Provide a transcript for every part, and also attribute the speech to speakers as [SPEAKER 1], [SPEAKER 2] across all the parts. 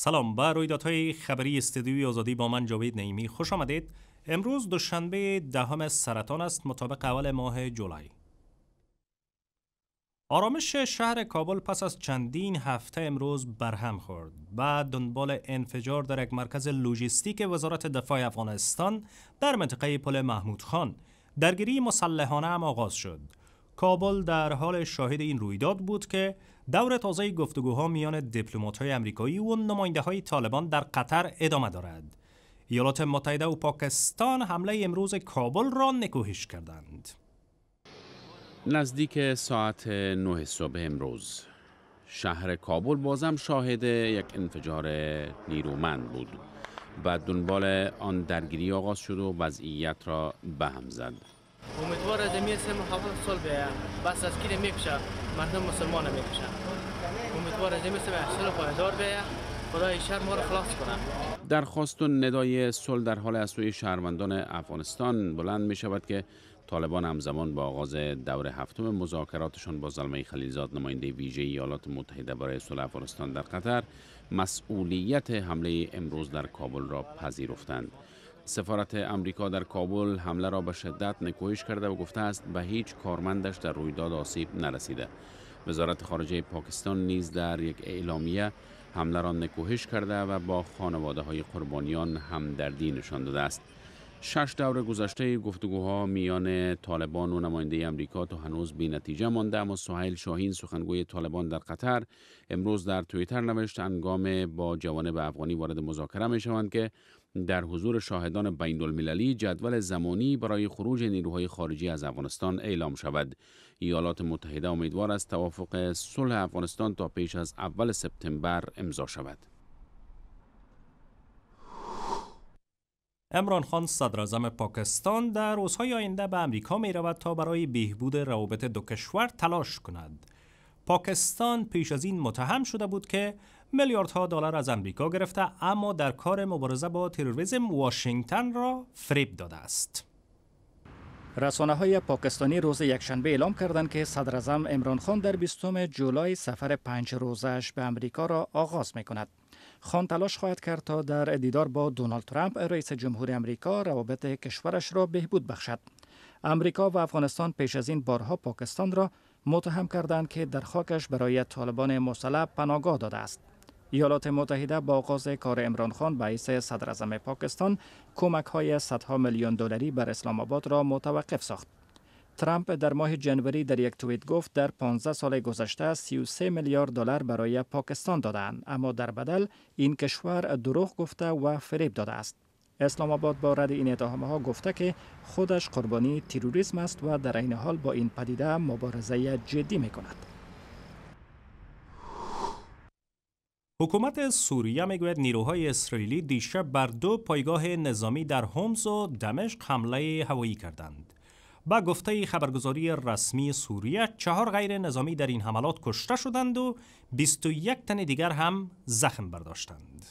[SPEAKER 1] سلام با رویدادهای خبری استدیوی آزادی با من جاوید نیمی خوش آمدید امروز دوشنبه دهم سرطان است مطابق اول ماه جولای آرامش شهر کابل پس از چندین هفته امروز برهم خورد بعد دنبال انفجار در یک مرکز لوژیستیک وزارت دفاع افغانستان در منطقه پل محمود خان درگیری مسلحانه هم آغاز شد کابل در حال شاهد این رویداد بود که دور تازه گفتگوها میان های امریکایی و نماینده های طالبان در قطر ادامه دارد. ایالات متحده و پاکستان حمله امروز کابل را نکوهش کردند.
[SPEAKER 2] نزدیک ساعت 9 صبح امروز شهر کابل بازم شاهد یک انفجار نیرومند بود و دنبال آن درگیری آغاز شد و وضعیت را به هم زد.
[SPEAKER 3] امیدوار زمین سه محافظ سال بس از میکشه مردم مسلمان میکشن امیدوار پایدار خدای ما رو خلاص
[SPEAKER 2] درخواست و ندای صلح در حال از سوی شهروندان افغانستان بلند می شود که طالبان همزمان با آغاز دور هفتم مذاکراتشان با زلمه خلیلزاد نماینده ویژه ایالات متحده برای صلح افغانستان در قطر مسئولیت حمله امروز در کابل را پذیرفتند سفارت امریکا در کابل حمله را به شدت نکوهش کرده و گفته است به هیچ کارمندش در رویداد آسیب نرسیده وزارت خارجه پاکستان نیز در یک اعلامیه حمله را نکوهش کرده و با خانواده های قربانیان همدردی نشان داده است شش دور گذشته گفتگوها میان طالبان و نماینده امریکا تا هنوز بی نتیجه مانده اما سحیل شاهین سخنگوی طالبان در قطر امروز در تویتر نوشت انگام با جوانب افغانی وارد مذاکره می شوند که در حضور شاهدان بین المللی جدول زمانی برای خروج نیروهای خارجی از افغانستان اعلام شود ایالات متحده امیدوار است توافق صلح افغانستان تا پیش از اول سپتامبر امضا شود
[SPEAKER 1] امران خان صدر پاکستان در روزهای آینده به امریکا می رود تا برای بهبود روابط دو کشور تلاش کند. پاکستان پیش از این متهم شده بود که میلیاردها دلار از امریکا گرفته اما در کار مبارزه با تروریسم واشنگتن را فریب داده است.
[SPEAKER 4] رسانه های پاکستانی روز یکشنبه اعلام کردند که صدر اعظم خان در 20 جولای سفر پنج روزش به امریکا را آغاز می کند. خان تلاش خواهد کرد تا در دیدار با دونالد ترامپ رئیس جمهور امریکا روابط کشورش را بهبود بخشد امریکا و افغانستان پیش از این بارها پاکستان را متهم کردند که در خاکش برای طالبان مسلح پناهگاه داده است ایالات متحده با آغاز کار امران خان به حیث صدر پاکستان کمک های صدها میلیون دلاری بر اسلام آباد را متوقف ساخت ترامپ در ماه جنوری در یک توییت گفت در 15 سال گذشته 33 میلیارد دلار برای پاکستان دادن. اما در بدل این کشور دروغ گفته و فریب داده است اسلام آباد با رد این اتهام ها گفته که خودش قربانی تروریسم است و در این حال با این پدیده مبارزه جدی می کند.
[SPEAKER 1] حکومت سوریه میگوید نیروهای اسرائیلی دیشب بر دو پایگاه نظامی در هومز و دمشق حمله هوایی کردند. با گفته خبرگزاری رسمی سوریه چهار غیر نظامی در این حملات کشته شدند و 21 تن دیگر هم زخم برداشتند.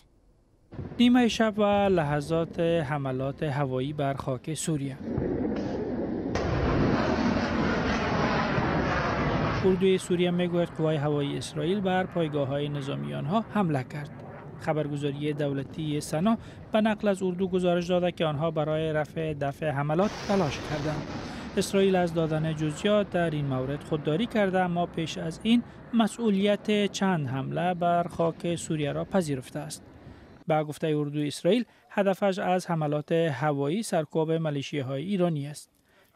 [SPEAKER 3] نیمه شب و لحظات حملات هوایی بر خاک سوریه اردوی سوریه میگوید قوای هوایی اسرائیل بر پایگاه های نظامی آنها حمله کرد. خبرگزاری دولتی سنا به نقل از اردو گزارش داده که آنها برای رفع دفع حملات تلاش کردند. اسرائیل از دادن جزیات در این مورد خودداری کرده اما پیش از این مسئولیت چند حمله بر خاک سوریه را پذیرفته است. به گفته اردو اسرائیل هدفش از حملات هوایی سرکوب ملیشی های ایرانی است.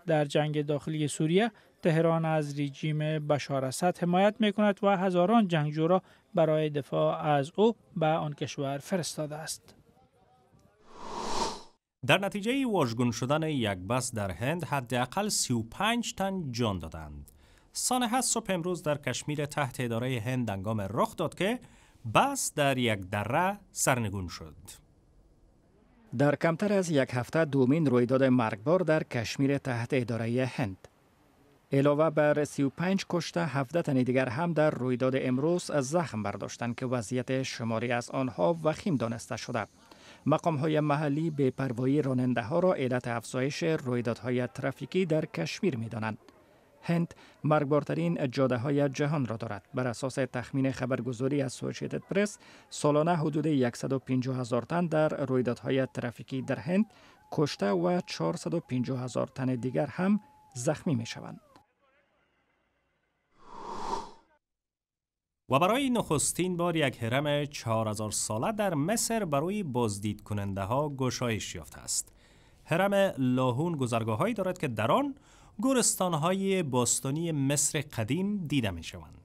[SPEAKER 3] در جنگ داخلی سوریه تهران از رژیم بشار اسد حمایت می کند و هزاران جنگجو را برای دفاع از او به آن کشور فرستاده است.
[SPEAKER 1] در نتیجه واژگون شدن یک بس در هند حداقل 35 تن جان دادند. سانه هست صبح امروز در کشمیر تحت اداره هند انگام رخ داد که بس در یک دره سرنگون شد.
[SPEAKER 4] در کمتر از یک هفته دومین رویداد مرگبار در کشمیر تحت اداره هند علاوه بر 35 کشته 17 تن دیگر هم در رویداد امروز از زخم برداشتند که وضعیت شماری از آنها وخیم دانسته شده مقام های محلی به پروایی راننده ها را علت افزایش رویدادهای ترافیکی در کشمیر می دانند. هند مرگبارترین جاده های جهان را دارد. بر اساس تخمین خبرگزاری از سوشیتد پرس سالانه حدود 150 هزار تن در رویدادهای ترافیکی در هند کشته و 450 هزار تن دیگر هم زخمی می شوند.
[SPEAKER 1] و برای نخستین بار یک هرم 4000 ساله در مصر برای بازدید کننده ها گشایش یافته است. هرم لاهون گذرگاه دارد که در آن گورستان های باستانی مصر قدیم دیده می شوند.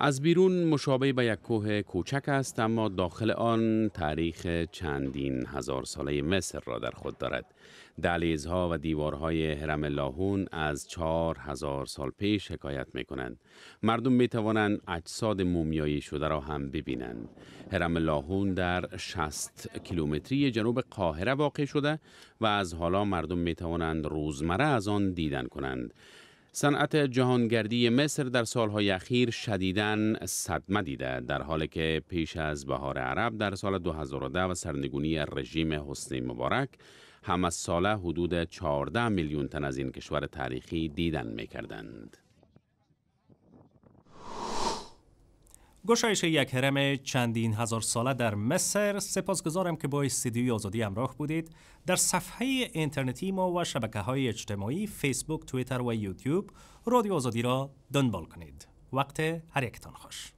[SPEAKER 2] از بیرون مشابه به یک کوه کوچک است اما داخل آن تاریخ چندین هزار ساله مصر را در خود دارد دلیزها و دیوارهای هرم لاهون از چهار هزار سال پیش حکایت می کنند مردم می توانند اجساد مومیایی شده را هم ببینند هرم لاهون در 60 کیلومتری جنوب قاهره واقع شده و از حالا مردم می توانند روزمره از آن دیدن کنند صنعت جهانگردی مصر در سالهای اخیر شدیداً صدمه دیده در حالی که پیش از بهار عرب در سال 2010 و سرنگونی رژیم حسنی مبارک هم از ساله حدود 14 میلیون تن از این کشور تاریخی دیدن میکردند.
[SPEAKER 1] گشایش یک هرم چندین هزار ساله در مصر سپاسگزارم که با استدیوی آزادی همراه بودید در صفحه اینترنتی ما و شبکه های اجتماعی فیسبوک، توییتر و یوتیوب رادیو آزادی را دنبال کنید وقت هر یکتان خوش